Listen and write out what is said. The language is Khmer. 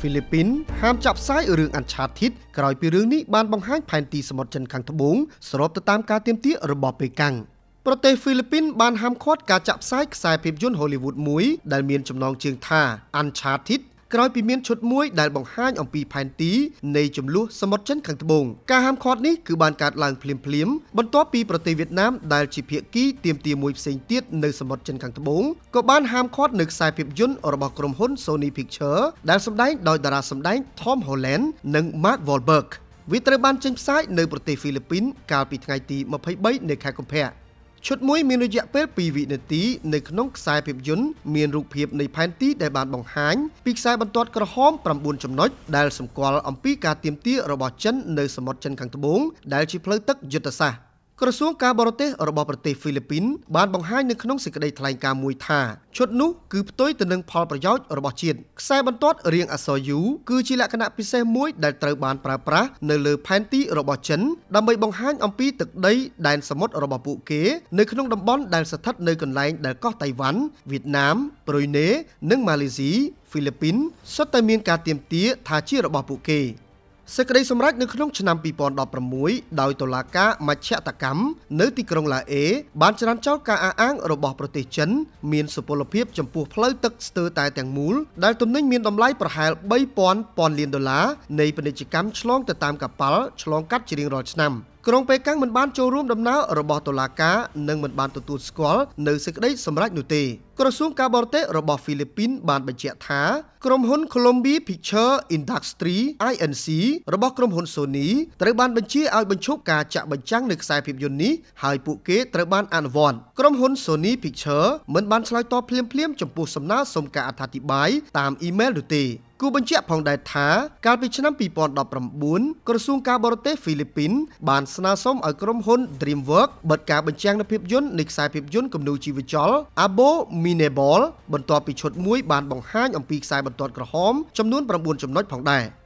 ហ្វីលីពីនហាមចាក់ផ្សាយរឿងអញ្ឆាធិតក្រោយពីរឿងនេះបានបង្ហាញផែនទីសមុទ្រចិនខាងត្បូងស្របទៅតាមការទាមទាររបស់ប៉េកាំងប្រទេសហ្វីលីពីនបានហាមឃាត់ការចាក់ផ្សាយខ្សែភាពយន្ត Hollywood មួយដែលមានចំណងជើងថា Uncharted ក្រោយពីមានឈុតមួយដែលបង្ហាញអំពីផែនទីនៃចំនួនសមុទ្រចិនខាងត្បូងការហាមឃាត់នេះគឺបានកើតឡើងភ្លាមៗបន្ទាប់ពីប្រទេសវៀតណាមដែល ជាភាគីទាមទារមួយផ្សេងទៀតនៅសមុទ្រចិនខាងត្បូងក៏បានហាមឃាត់នៅខ្សែភាពយន្តរបស់ក្រុមហ៊ុន Sony Pictures ដែលសម្ដែងដោយតារាសម្ដែង Tom Holland និង Mark Wahlberg វាត្រូវបានចេញផ្សាយនៅប្រទេសហ្វីលីពីន កាលពីថ្ងៃទី23នៃខែកុម្ភៈឈុតមួយមានរយៈពេល2វិនាទី នៅក្នុងខ្សែភាពយន្តមានរូបភាពនៃផែនទីដែលបានបង្ហាញពីខ្សែបន្ទាត់ក្រហម9ចំណុចដែលសម្គាល់អំពីការទៀមទារបស់ចិននៅសមុទ្រចិនខាងត្បូងដែលជាផ្លូវទឹកយុទ្ធសាស្ត្រក្រសួងការបរទេសរបស់ប្រទេសហ្វីលីពីន បានបង្ហាញនៅក្នុងសេចក្តីថ្លែងការណ៍មួយថាឈុតនោះគឺផ្ទុយទៅនឹងផលប្រយោជន៍របស់ជាតិខ្សែបន្ទាត់រាងអក្សរ U គឺជាលក្ខណៈពិសេសមួយដែលត្រូវបានប្រើប្រាស់នៅលើផែនទីរបស់ចិនដើម្បីបង្ហាញអំពីទឹកដីដែនសមុទ្ររបស់ពួកគេនៅក្នុងតំបន់ដែលស្ថិតនៅកន្លែងដែលកោះតៃវ៉ាន់វៀតណាមប្រ៊ុយណេនិងម៉ាឡេស៊ីហ្វីលីពីនសុទ្ធតែមានការទៀមទាថាជារបស់ពួកគេ។សេចក្តីសម្រេចនៅក្នុងឆ្នាំ2016ដោយតុលាការមជ្ឈត្តកម្មនៅទីក្រុងឡាអេបានច្រានចោលការអះអាងរបស់ប្រទេសចិនមានសុពលភាពចំពោះផ្លូវទឹកស្ទើរតែទាំងមូលដែលទំនិញមានតម្លៃប្រហែល3000ពាន់លានដុល្លារនៃពាណិជ្ជកម្មឆ្លងទៅតាមកប៉ាល់ឆ្លងកាត់ជារៀងរាល់ឆ្នាំ។ក្រុងប៉េកាំងមិនបានចូលរួមដំណើររបស់តុលាការនិងមិនបានទទួលស្គាល់នៅសេចក្តីសម្រេចនោះទេក្រសួងការបរទេសរបស់ហ្វីលីពីនបានបញ្ជាក់ថាក្រុមហ៊ុន Columbia Picture Industry INC របស់ក្រុមហ៊ុន Sony ត្រូវបានបញ្ជាឲ្យបញ្ឈប់ការចាក់បញ្ចាំងនៅខ្សែភាពយន្តនេះហើយពួកគេត្រូវបានអនុវត្តក្រុមហ៊ុន Sony Picture មិនបានឆ្លើយតបភ្លាមៗចំពោះសំណើសុំការអត្ថាធិប្បាយតាមអ៊ីមែលនោះទេគូបញ្ជាក់ផងដែរថាកាលពីឆ្នាំ2019ក្រសួងការបរទេសហ្វីលីពីនបានស្នើសុំឲ្យក្រុមហ៊ុន DreamWorks បិទការបញ្ចាំងនៅភាពយន្តនៃខ្សែភាពយន្តគំនូរជីវចល Abo Minable បន្ទាប់ពីឈុតមួយបានបង្ហាញអំពីខ្សែបន្ទាត់ក្រហមចំនួន9ចំណុចផងដែរ។